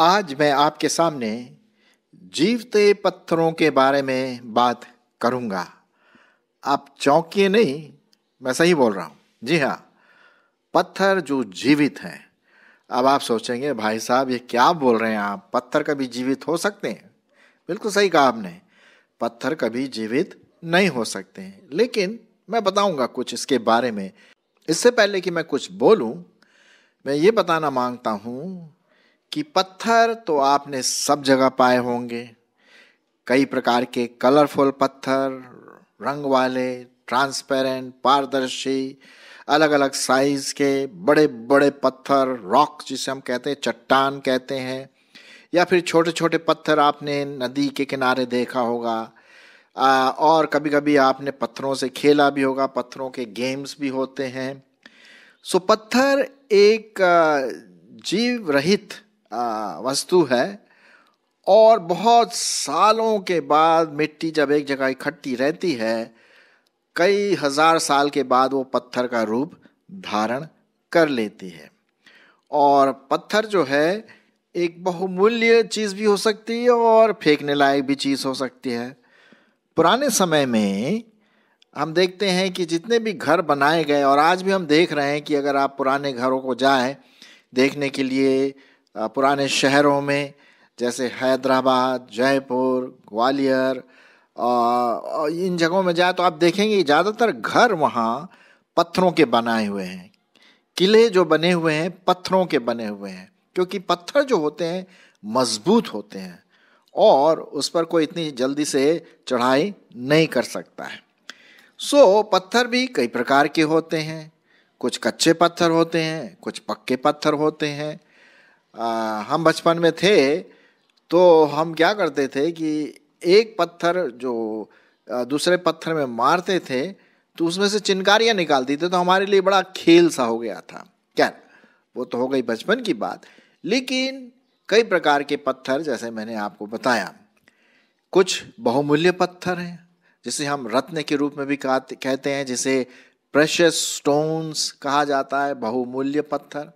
आज मैं आपके सामने जीवते पत्थरों के बारे में बात करूंगा आप चौंकिए नहीं मैं सही बोल रहा हूं जी हाँ पत्थर जो जीवित हैं अब आप सोचेंगे भाई साहब ये क्या बोल रहे हैं आप पत्थर कभी जीवित हो सकते हैं बिल्कुल सही कहा आपने पत्थर कभी जीवित नहीं हो सकते हैं लेकिन मैं बताऊंगा कुछ इसके बारे में इससे पहले कि मैं कुछ बोलूं मैं ये बताना मांगता हूं कि पत्थर तो आपने सब जगह पाए होंगे कई प्रकार के कलरफुल पत्थर रंग वाले ट्रांसपेरेंट पारदर्शी अलग अलग साइज के बड़े बड़े पत्थर रॉक जिसे हम कहते हैं चट्टान कहते हैं या फिर छोटे छोटे पत्थर आपने नदी के किनारे देखा होगा और कभी कभी आपने पत्थरों से खेला भी होगा पत्थरों के गेम्स भी होते हैं सो पत्थर एक जीव रहित वस्तु है और बहुत सालों के बाद मिट्टी जब एक जगह इकट्ठी रहती है कई हजार साल के बाद वो पत्थर का रूप धारण कर लेती है और पत्थर जो है एक बहुमूल्य चीज़ भी हो सकती है और फेंकने लायक भी चीज़ हो सकती है पुराने समय में हम देखते हैं कि जितने भी घर बनाए गए और आज भी हम देख रहे हैं कि अगर आप पुराने घरों को जाएं देखने के लिए पुराने शहरों में जैसे हैदराबाद जयपुर ग्वालियर इन जगहों में जाए तो आप देखेंगे ज़्यादातर घर वहाँ पत्थरों के बनाए हुए हैं किले जो बने हुए हैं पत्थरों के बने हुए हैं क्योंकि पत्थर जो होते हैं मजबूत होते हैं और उस पर कोई इतनी जल्दी से चढ़ाई नहीं कर सकता है सो so, पत्थर भी कई प्रकार के होते हैं कुछ कच्चे पत्थर होते हैं कुछ पक्के पत्थर होते हैं आ, हम बचपन में थे तो हम क्या करते थे कि एक पत्थर जो दूसरे पत्थर में मारते थे तो उसमें से चिनकारियाँ निकालती थी तो हमारे लिए बड़ा खेल सा हो गया था क्या वो तो हो गई बचपन की बात लेकिन कई प्रकार के पत्थर जैसे मैंने आपको बताया कुछ बहुमूल्य पत्थर हैं जिसे हम रत्न के रूप में भी कहते हैं जिसे प्रेश स्टोन्स कहा जाता है बहुमूल्य पत्थर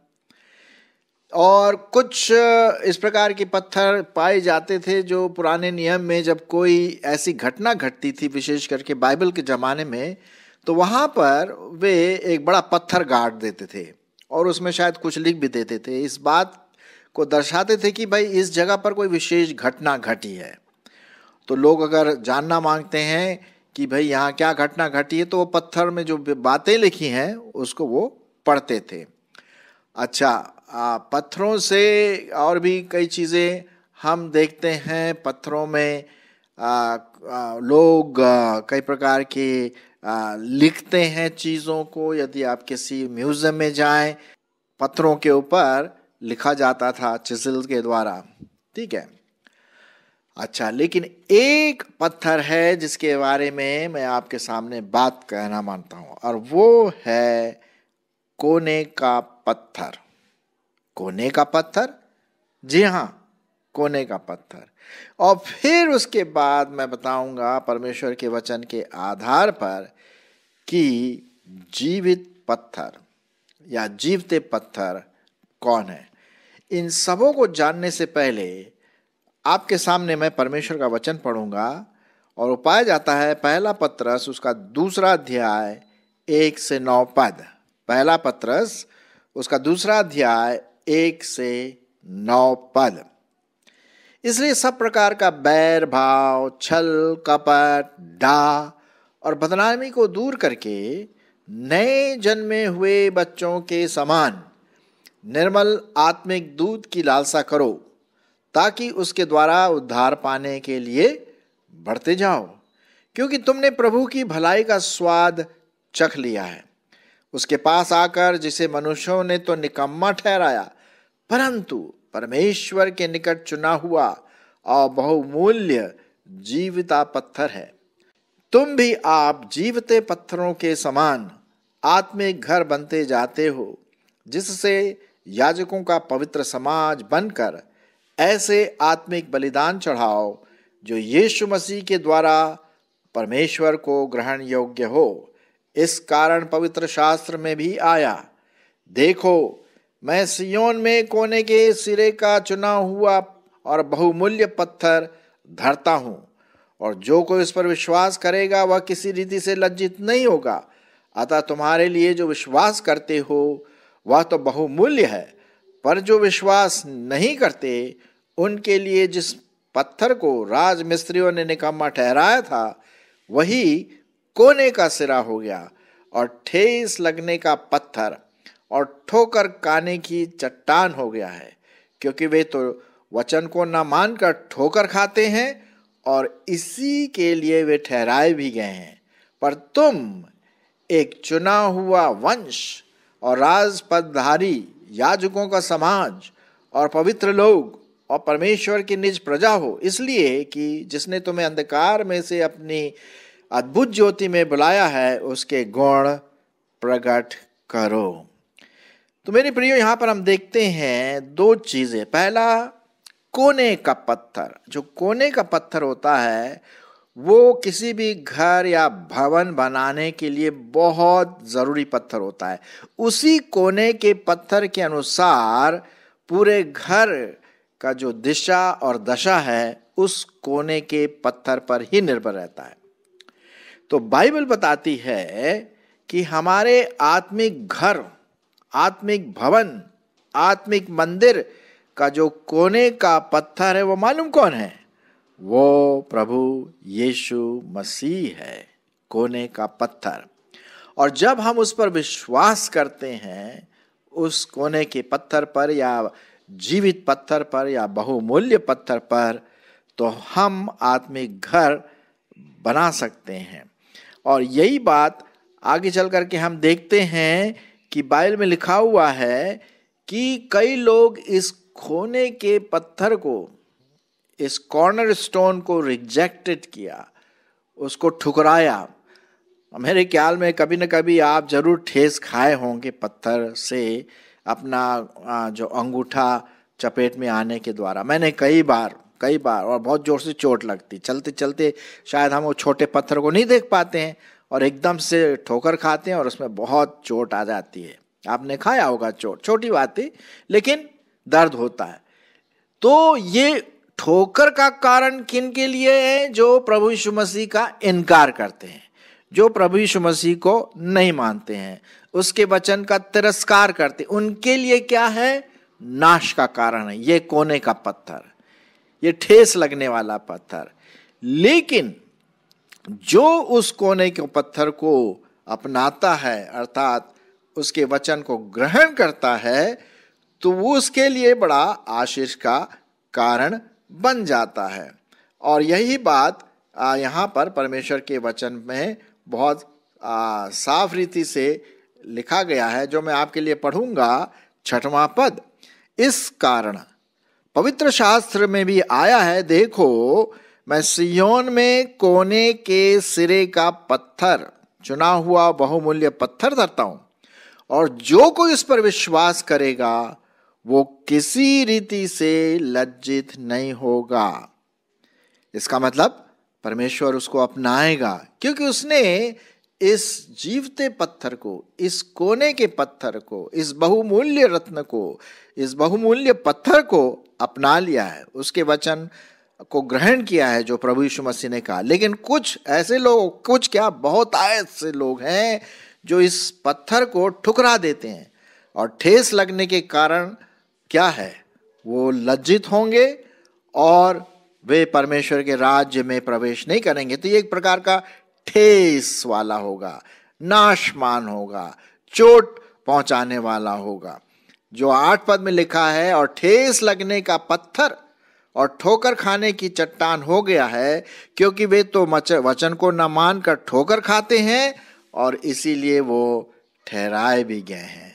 और कुछ इस प्रकार के पत्थर पाए जाते थे जो पुराने नियम में जब कोई ऐसी घटना घटती थी विशेष करके बाइबल के ज़माने में तो वहाँ पर वे एक बड़ा पत्थर गाड़ देते थे और उसमें शायद कुछ लिख भी देते थे इस बात को दर्शाते थे कि भाई इस जगह पर कोई विशेष घटना घटी है तो लोग अगर जानना मांगते हैं कि भाई यहाँ क्या घटना घटी है तो वो पत्थर में जो बातें लिखी हैं उसको वो पढ़ते थे अच्छा पत्थरों से और भी कई चीज़ें हम देखते हैं पत्थरों में आ, आ, लोग कई प्रकार के आ, लिखते हैं चीज़ों को यदि आप किसी म्यूज़ियम में जाएं पत्थरों के ऊपर लिखा जाता था चिजल के द्वारा ठीक है अच्छा लेकिन एक पत्थर है जिसके बारे में मैं आपके सामने बात कहना मानता हूं और वो है कोने का पत्थर कोने का पत्थर जी हां कोने का पत्थर और फिर उसके बाद मैं बताऊंगा परमेश्वर के वचन के आधार पर कि जीवित पत्थर या जीवते पत्थर कौन है इन सबों को जानने से पहले आपके सामने मैं परमेश्वर का वचन पढ़ूंगा और वो पाया जाता है पहला पत्रस उसका दूसरा अध्याय एक से नौ पद पहला पत्रस उसका दूसरा अध्याय एक से नौ पद इसलिए सब प्रकार का बैर भाव छल कपट डा और बदनामी को दूर करके नए जन्मे हुए बच्चों के समान निर्मल आत्मिक दूध की लालसा करो ताकि उसके द्वारा उद्धार पाने के लिए बढ़ते जाओ क्योंकि तुमने प्रभु की भलाई का स्वाद चख लिया है उसके पास आकर जिसे मनुष्यों ने तो निकम्मा ठहराया परंतु परमेश्वर के निकट चुना हुआ और बहुमूल्य जीविता पत्थर है तुम भी आप जीवते पत्थरों के समान आत्मिक घर बनते जाते हो जिससे याजकों का पवित्र समाज बनकर ऐसे आत्मिक बलिदान चढ़ाओ जो यीशु मसीह के द्वारा परमेश्वर को ग्रहण योग्य हो इस कारण पवित्र शास्त्र में भी आया देखो मैं सियोन में कोने के सिरे का चुना हुआ और बहुमूल्य पत्थर धरता हूँ और जो कोई इस पर विश्वास करेगा वह किसी रीति से लज्जित नहीं होगा अतः तुम्हारे लिए जो विश्वास करते हो वह तो बहुमूल्य है पर जो विश्वास नहीं करते उनके लिए जिस पत्थर को राज मिस्त्रियों ने निकम्मा ठहराया था वही कोने का सिरा हो गया और ठेस लगने का पत्थर और ठोकर काने की चट्टान हो गया है क्योंकि वे तो वचन को न मानकर ठोकर खाते हैं और इसी के लिए वे ठहराए भी गए हैं पर तुम एक चुना हुआ वंश और राजपदधारी याजकों का समाज और पवित्र लोग और परमेश्वर की निज प्रजा हो इसलिए कि जिसने तुम्हें अंधकार में से अपनी अद्भुत ज्योति में बुलाया है उसके गुण प्रकट करो तो मेरे प्रियो यहाँ पर हम देखते हैं दो चीज़ें पहला कोने का पत्थर जो कोने का पत्थर होता है वो किसी भी घर या भवन बनाने के लिए बहुत ज़रूरी पत्थर होता है उसी कोने के पत्थर के अनुसार पूरे घर का जो दिशा और दशा है उस कोने के पत्थर पर ही निर्भर रहता है तो बाइबल बताती है कि हमारे आत्मिक घर आत्मिक भवन आत्मिक मंदिर का जो कोने का पत्थर है वो मालूम कौन है वो प्रभु यीशु मसीह है कोने का पत्थर और जब हम उस पर विश्वास करते हैं उस कोने के पत्थर पर या जीवित पत्थर पर या बहुमूल्य पत्थर पर तो हम आत्मिक घर बना सकते हैं और यही बात आगे चल करके हम देखते हैं कि बाइल में लिखा हुआ है कि कई लोग इस खोने के पत्थर को इस कॉर्नर स्टोन को रिजेक्टेड किया उसको ठुकराया मेरे ख्याल में कभी न कभी आप जरूर ठेस खाए होंगे पत्थर से अपना जो अंगूठा चपेट में आने के द्वारा मैंने कई बार कई बार और बहुत ज़ोर से चोट लगती चलते चलते शायद हम वो छोटे पत्थर को नहीं देख पाते हैं और एकदम से ठोकर खाते हैं और उसमें बहुत चोट आ जाती है आपने खाया होगा चोट छोटी बात थी लेकिन दर्द होता है तो ये ठोकर का कारण किन के लिए है जो प्रभु यीशु मसीह का इनकार करते हैं जो प्रभु यीशु मसीह को नहीं मानते हैं उसके वचन का तिरस्कार करते उनके लिए क्या है नाश का कारण है ये कोने का पत्थर ये ठेस लगने वाला पत्थर लेकिन जो उस कोने के पत्थर को अपनाता है अर्थात उसके वचन को ग्रहण करता है तो वो उसके लिए बड़ा आशीष का कारण बन जाता है और यही बात यहाँ पर परमेश्वर के वचन में बहुत साफ रीति से लिखा गया है जो मैं आपके लिए पढ़ूंगा छठवां पद इस कारण पवित्र शास्त्र में भी आया है देखो मैं सियोन में कोने के सिरे का पत्थर चुना हुआ बहुमूल्य पत्थर धरता हूं और जो कोई इस पर विश्वास करेगा वो किसी रीति से लज्जित नहीं होगा इसका मतलब परमेश्वर उसको अपनाएगा क्योंकि उसने इस जीवते पत्थर को इस कोने के पत्थर को इस बहुमूल्य रत्न को इस बहुमूल्य पत्थर को अपना लिया है उसके वचन को ग्रहण किया है जो प्रभु यीशु मसीह ने कहा लेकिन कुछ ऐसे लोग कुछ क्या बहुत आय से लोग हैं जो इस पत्थर को ठुकरा देते हैं और ठेस लगने के कारण क्या है वो लज्जित होंगे और वे परमेश्वर के राज्य में प्रवेश नहीं करेंगे तो ये एक प्रकार का ठेस वाला होगा नाशमान होगा चोट पहुंचाने वाला होगा जो आठ पद में लिखा है और ठेस लगने का पत्थर और ठोकर खाने की चट्टान हो गया है क्योंकि वे तो वचन को न मानकर ठोकर खाते हैं और इसीलिए वो ठहराए भी गए हैं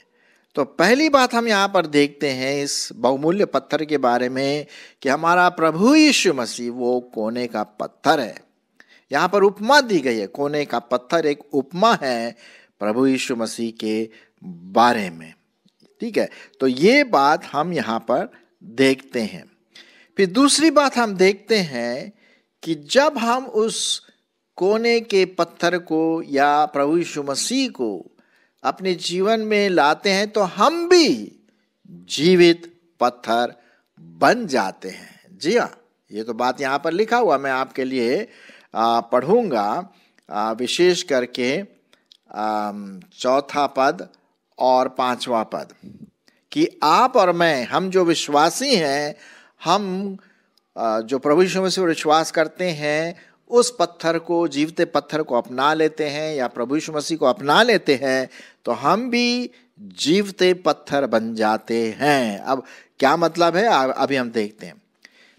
तो पहली बात हम यहाँ पर देखते हैं इस बहुमूल्य पत्थर के बारे में कि हमारा प्रभु यीशु मसीह वो कोने का पत्थर है यहाँ पर उपमा दी गई है कोने का पत्थर एक उपमा है प्रभु यीशु मसीह के बारे में ठीक है तो ये बात हम यहाँ पर देखते हैं फिर दूसरी बात हम देखते हैं कि जब हम उस कोने के पत्थर को या प्रभु यीशु मसीह को अपने जीवन में लाते हैं तो हम भी जीवित पत्थर बन जाते हैं जी हाँ ये तो बात यहाँ पर लिखा हुआ मैं आपके लिए पढ़ूंगा विशेष करके चौथा पद और पांचवा पद कि आप और मैं हम जो विश्वासी हैं हम जो प्रभु यीशु में से विश्वास करते हैं उस पत्थर को जीवते पत्थर को अपना लेते हैं या प्रभु यीशु मसीह को अपना लेते हैं तो हम भी जीवते पत्थर बन जाते हैं अब क्या मतलब है अभी हम देखते हैं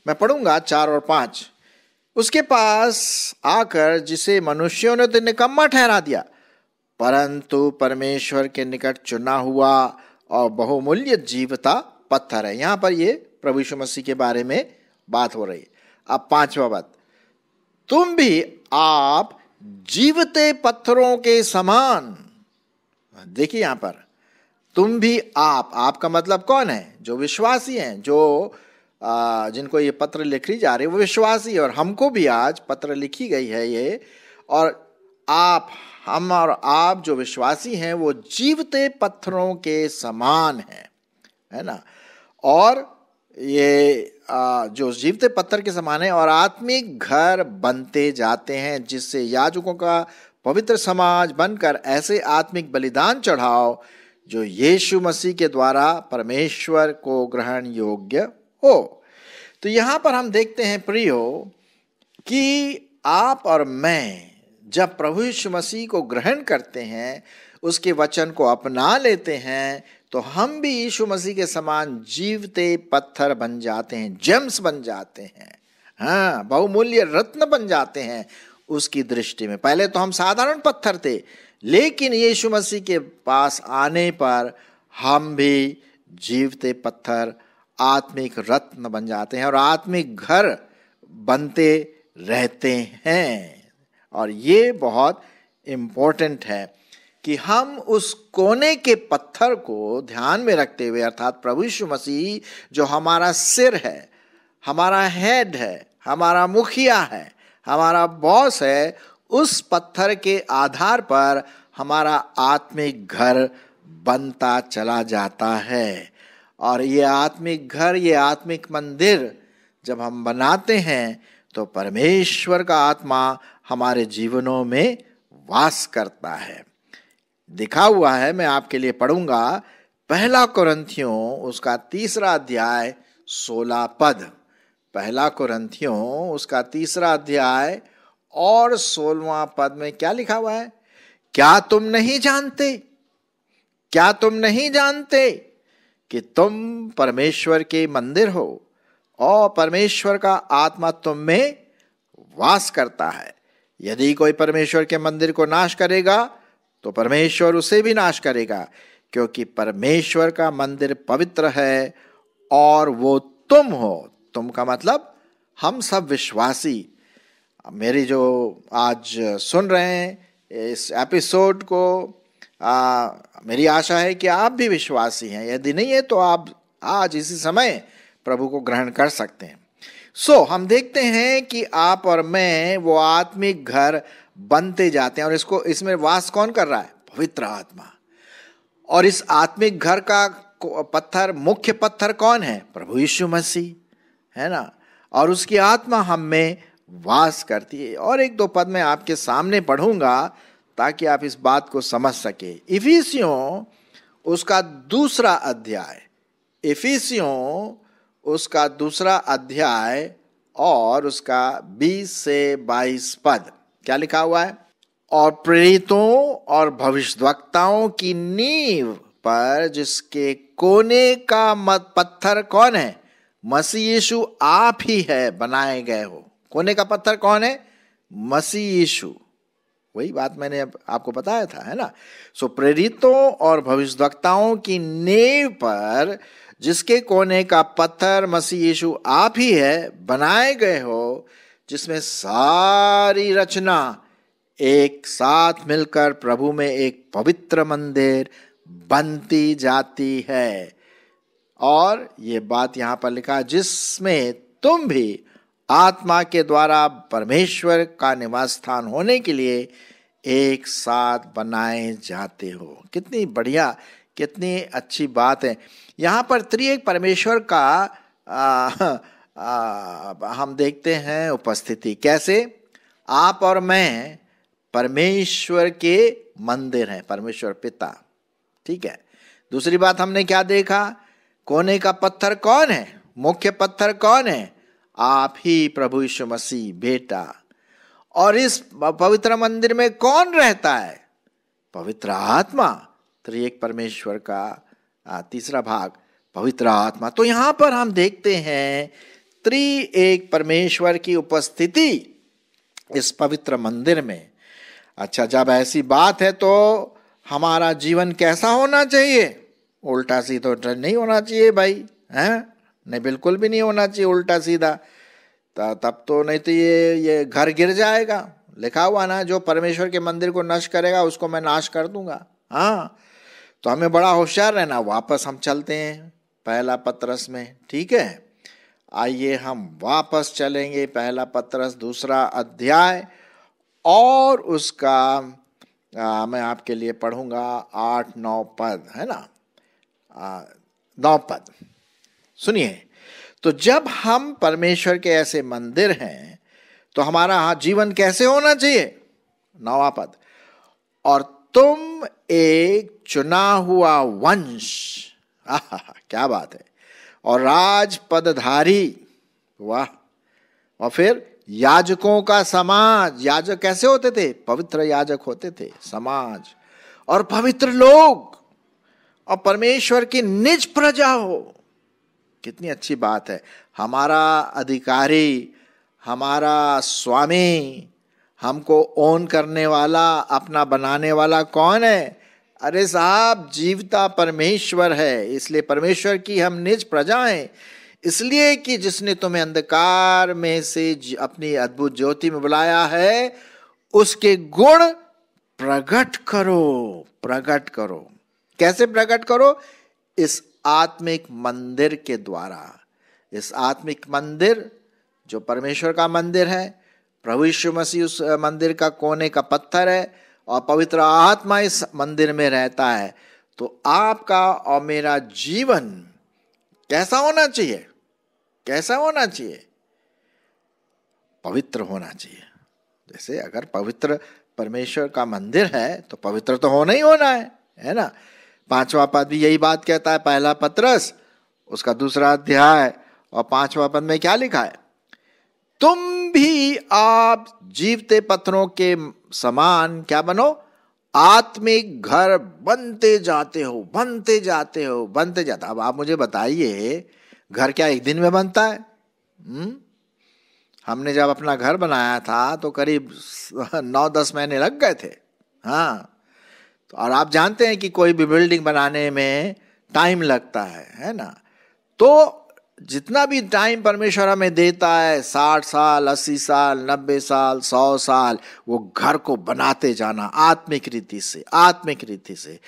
मैं पढ़ूंगा चार और पांच उसके पास आकर जिसे मनुष्यों ने तो निकम्मा ठहरा दिया परंतु परमेश्वर के निकट चुना हुआ और बहुमूल्य जीवता पत्थर है यहाँ पर ये प्रभु यीशु मसीह के बारे में बात हो रही है अब पांचवा बात तुम भी आप जीवते पत्थरों के समान देखिए यहां पर तुम भी आप आपका मतलब कौन है जो विश्वासी हैं जो आ, जिनको ये पत्र लिखी जा रही है वो विश्वासी और हमको भी आज पत्र लिखी गई है ये और आप हम और आप जो विश्वासी हैं वो जीवते पत्थरों के समान हैं है ना और ये जो जीवते पत्थर के समान है और आत्मिक घर बनते जाते हैं जिससे याजकों का पवित्र समाज बनकर ऐसे आत्मिक बलिदान चढ़ाओ जो यीशु मसीह के द्वारा परमेश्वर को ग्रहण योग्य हो तो यहाँ पर हम देखते हैं प्रियो कि आप और मैं जब प्रभु यीशु मसीह को ग्रहण करते हैं उसके वचन को अपना लेते हैं तो हम भी यीशु मसीह के समान जीवते पत्थर बन जाते हैं जेम्स बन जाते हैं हाँ बहुमूल्य रत्न बन जाते हैं उसकी दृष्टि में पहले तो हम साधारण पत्थर थे लेकिन यीशु मसीह के पास आने पर हम भी जीवते पत्थर आत्मिक रत्न बन जाते हैं और आत्मिक घर बनते रहते हैं और ये बहुत इम्पोर्टेंट है कि हम उस कोने के पत्थर को ध्यान में रखते हुए अर्थात प्रभु यीशु मसीह जो हमारा सिर है हमारा हेड है हमारा मुखिया है हमारा बॉस है उस पत्थर के आधार पर हमारा आत्मिक घर बनता चला जाता है और ये आत्मिक घर ये आत्मिक मंदिर जब हम बनाते हैं तो परमेश्वर का आत्मा हमारे जीवनों में वास करता है दिखा हुआ है मैं आपके लिए पढ़ूंगा पहला कुरंथियों उसका तीसरा अध्याय सोलह पद पहला कुरंथियों उसका तीसरा अध्याय और सोलवा पद में क्या लिखा हुआ है क्या तुम नहीं जानते क्या तुम नहीं जानते कि तुम परमेश्वर के मंदिर हो और परमेश्वर का आत्मा तुम में वास करता है यदि कोई परमेश्वर के मंदिर को नाश करेगा तो परमेश्वर उसे भी नाश करेगा क्योंकि परमेश्वर का मंदिर पवित्र है और वो तुम हो तुम का मतलब हम सब विश्वासी मेरी जो आज सुन रहे हैं इस एपिसोड को आ, मेरी आशा है कि आप भी विश्वासी हैं यदि नहीं है तो आप आज इसी समय प्रभु को ग्रहण कर सकते हैं सो so, हम देखते हैं कि आप और मैं वो आत्मिक घर बनते जाते हैं और इसको इसमें वास कौन कर रहा है पवित्र आत्मा और इस आत्मिक घर का पत्थर मुख्य पत्थर कौन है प्रभु यीशु मसीह है ना और उसकी आत्मा हम में वास करती है और एक दो पद में आपके सामने पढ़ूंगा ताकि आप इस बात को समझ सके इफिसियों उसका दूसरा अध्याय इफिसियों उसका दूसरा अध्याय और उसका 20 से 22 पद क्या लिखा हुआ है और प्रेरितों और भविष्यवक्ताओं की नींव पर जिसके कोने का मत पत्थर कौन है मसी यीशु आप ही है बनाए गए हो कोने का पत्थर कौन है मसी यीशु वही बात मैंने आपको बताया था है ना सो प्रेरितों और भविष्यवक्ताओं की नेव पर जिसके कोने का पत्थर मसी यीशु आप ही है बनाए गए हो जिसमें सारी रचना एक साथ मिलकर प्रभु में एक पवित्र मंदिर बनती जाती है और ये बात यहाँ पर लिखा जिसमें तुम भी आत्मा के द्वारा परमेश्वर का निवास स्थान होने के लिए एक साथ बनाए जाते हो कितनी बढ़िया कितनी अच्छी बात है यहाँ पर त्रिएक परमेश्वर का आ, आ, हम देखते हैं उपस्थिति कैसे आप और मैं परमेश्वर के मंदिर हैं परमेश्वर पिता ठीक है दूसरी बात हमने क्या देखा कोने का पत्थर कौन है मुख्य पत्थर कौन है आप ही प्रभु यीशु मसीह बेटा और इस पवित्र मंदिर में कौन रहता है पवित्र आत्मा त्रिएक परमेश्वर का तीसरा भाग पवित्र आत्मा तो यहां पर हम देखते हैं त्रि एक परमेश्वर की उपस्थिति इस पवित्र मंदिर में अच्छा जब ऐसी बात है तो हमारा जीवन कैसा होना चाहिए उल्टा सीधा तो नहीं होना चाहिए भाई हैं नहीं बिल्कुल भी नहीं होना चाहिए उल्टा सीधा तब तो नहीं तो ये ये घर गिर जाएगा लिखा हुआ ना जो परमेश्वर के मंदिर को नष्ट करेगा उसको मैं नाश कर दूंगा हाँ तो हमें बड़ा होशियार रहना वापस हम चलते हैं पहला पत्रस में ठीक है आइए हम वापस चलेंगे पहला पत्रस दूसरा अध्याय और उसका आ, मैं आपके लिए पढ़ूंगा आठ नौ पद है ना आ, नौ पद सुनिए तो जब हम परमेश्वर के ऐसे मंदिर हैं तो हमारा जीवन कैसे होना चाहिए नवा पद और तुम एक चुना हुआ वंश आहा, क्या बात है और राज पदधारी वाह और फिर याजकों का समाज याजक कैसे होते थे पवित्र याजक होते थे समाज और पवित्र लोग और परमेश्वर की निज प्रजा हो कितनी अच्छी बात है हमारा अधिकारी हमारा स्वामी हमको ओन करने वाला अपना बनाने वाला कौन है अरे साहब जीवता परमेश्वर है इसलिए परमेश्वर की हम निज प्रजा हैं इसलिए कि जिसने तुम्हें अंधकार में से अपनी अद्भुत ज्योति में बुलाया है उसके गुण प्रकट करो प्रकट करो कैसे प्रकट करो इस आत्मिक मंदिर के द्वारा इस आत्मिक मंदिर जो परमेश्वर का मंदिर है प्रभु यीशु मसीह उस मंदिर का कोने का पत्थर है और पवित्र आत्मा इस मंदिर में रहता है तो आपका और मेरा जीवन कैसा होना चाहिए कैसा होना चाहिए पवित्र होना चाहिए जैसे अगर पवित्र परमेश्वर का मंदिर है तो पवित्र तो होना ही होना है है ना पांचवा पद भी यही बात कहता है पहला पत्रस उसका दूसरा अध्याय और पांचवा पद में क्या लिखा है तुम भी आप जीवते पत्थरों के समान क्या बनो आत्मिक घर बनते जाते हो बनते जाते हो बनते जाते अब आप मुझे बताइए घर क्या एक दिन में बनता है हुँ? हम्म? हमने जब अपना घर बनाया था तो करीब नौ दस महीने लग गए थे हाँ तो और आप जानते हैं कि कोई भी बिल्डिंग बनाने में टाइम लगता है है ना तो जितना भी टाइम परमेश्वर हमें देता है साठ साल अस्सी साल नब्बे साल सौ साल वो घर को बनाते जाना आत्मिक रीति से आत्मिक रीति से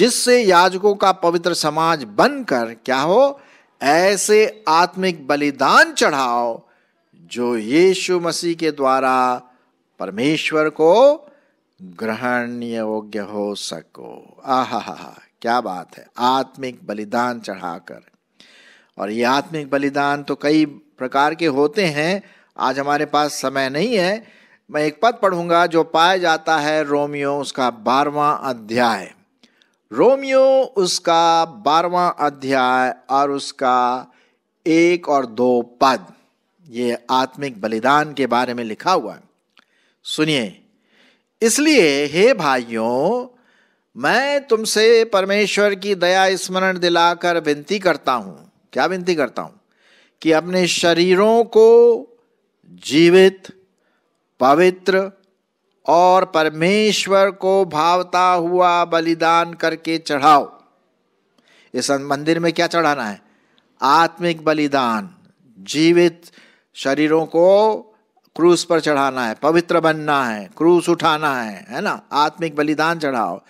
जिससे याजकों का पवित्र समाज बनकर क्या हो ऐसे आत्मिक बलिदान चढ़ाओ जो यीशु मसीह के द्वारा परमेश्वर को ग्रहण योग्य हो सको आह क्या बात है आत्मिक बलिदान चढ़ाकर और ये आत्मिक बलिदान तो कई प्रकार के होते हैं आज हमारे पास समय नहीं है मैं एक पद पढ़ूंगा जो पाया जाता है रोमियो उसका बारवा अध्याय रोमियो उसका बारवा अध्याय और उसका एक और दो पद ये आत्मिक बलिदान के बारे में लिखा हुआ है सुनिए इसलिए हे भाइयों मैं तुमसे परमेश्वर की दया स्मरण दिलाकर विनती करता हूं क्या विनती करता हूं कि अपने शरीरों को जीवित पवित्र और परमेश्वर को भावता हुआ बलिदान करके चढ़ाओ इस मंदिर में क्या चढ़ाना है आत्मिक बलिदान जीवित शरीरों को क्रूस पर चढ़ाना है पवित्र बनना है क्रूस उठाना है है ना आत्मिक बलिदान चढ़ाओ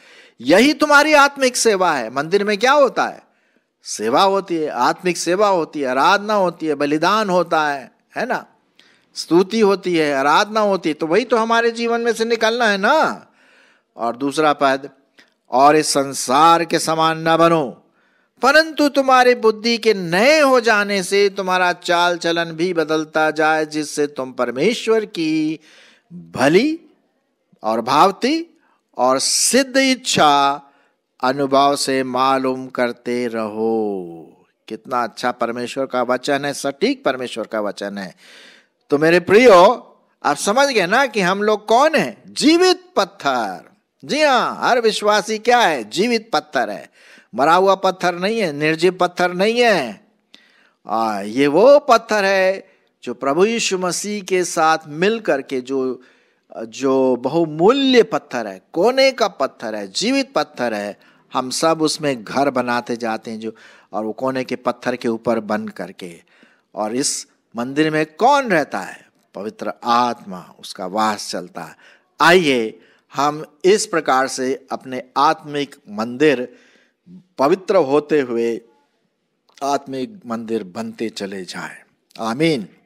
यही तुम्हारी आत्मिक सेवा है मंदिर में क्या होता है सेवा होती है आत्मिक सेवा होती है आराधना होती है बलिदान होता है है ना स्तुति होती है आराधना होती है तो वही तो हमारे जीवन में से निकलना है ना और दूसरा पद और इस संसार के समान न बनो परंतु तुम्हारी बुद्धि के नए हो जाने से तुम्हारा चाल चलन भी बदलता जाए जिससे तुम परमेश्वर की भली और भावती और सिद्ध इच्छा अनुभव से मालूम करते रहो कितना अच्छा परमेश्वर का वचन है सटीक परमेश्वर का वचन है तो मेरे प्रियो आप समझ गए ना कि हम लोग कौन है जीवित पत्थर जी हाँ हर विश्वासी क्या है जीवित पत्थर है मरा हुआ पत्थर नहीं है निर्जीव पत्थर नहीं है आ, ये वो पत्थर है जो प्रभु यीशु मसीह के साथ मिल करके जो जो बहुमूल्य पत्थर है कोने का पत्थर है जीवित पत्थर है हम सब उसमें घर बनाते जाते हैं जो और वो कोने के पत्थर के ऊपर बन करके और इस मंदिर में कौन रहता है पवित्र आत्मा उसका वास चलता है आइए हम इस प्रकार से अपने आत्मिक मंदिर पवित्र होते हुए आत्मिक मंदिर बनते चले जाएं। आमीन